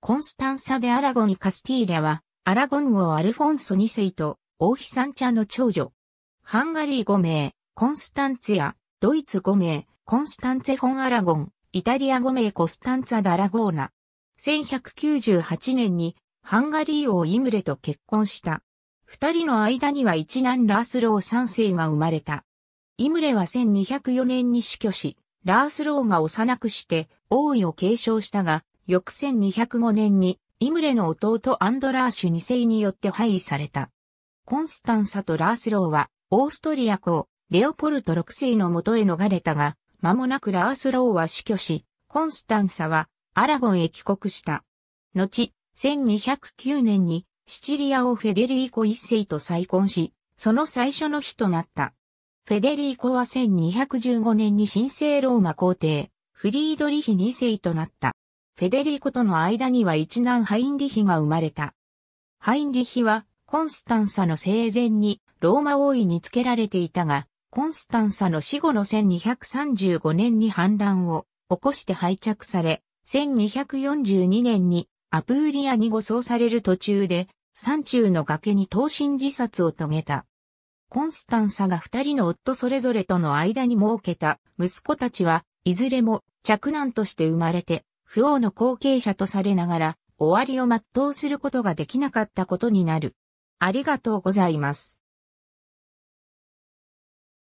コンスタンサ・でアラゴン・カスティーリャは、アラゴン王アルフォンソ2世と、王妃サンチャの長女。ハンガリー5名、コンスタンツヤ、ドイツ5名、コンスタンツェ・フォン・アラゴン、イタリア5名コスタンツァ・ダ・ラゴーナ。1198年に、ハンガリー王イムレと結婚した。二人の間には一男ラースロー三世が生まれた。イムレは1204年に死去し、ラースローが幼くして王位を継承したが、翌1205年に、イムレの弟アンドラーシュ2世によって廃位された。コンスタンサとラースローは、オーストリア公、レオポルト6世のもとへ逃れたが、間もなくラースローは死去し、コンスタンサはアラゴンへ帰国した。後、1209年にシチリアをフェデリーコ一世と再婚し、その最初の日となった。フェデリーコは1215年に神聖ローマ皇帝、フリードリヒ二世となった。フェデリーコとの間には一男ハインリヒが生まれた。ハインリヒは、コンスタンサの生前に、ローマ王位につけられていたが、コンスタンサの死後の1235年に反乱を起こして廃着され、1242年にアプーリアに護送される途中で、山中の崖に投身自殺を遂げた。コンスタンサが二人の夫それぞれとの間に設けた息子たちは、いずれも着男として生まれて、不王の後継者とされながら、終わりを全うすることができなかったことになる。ありがとうございます。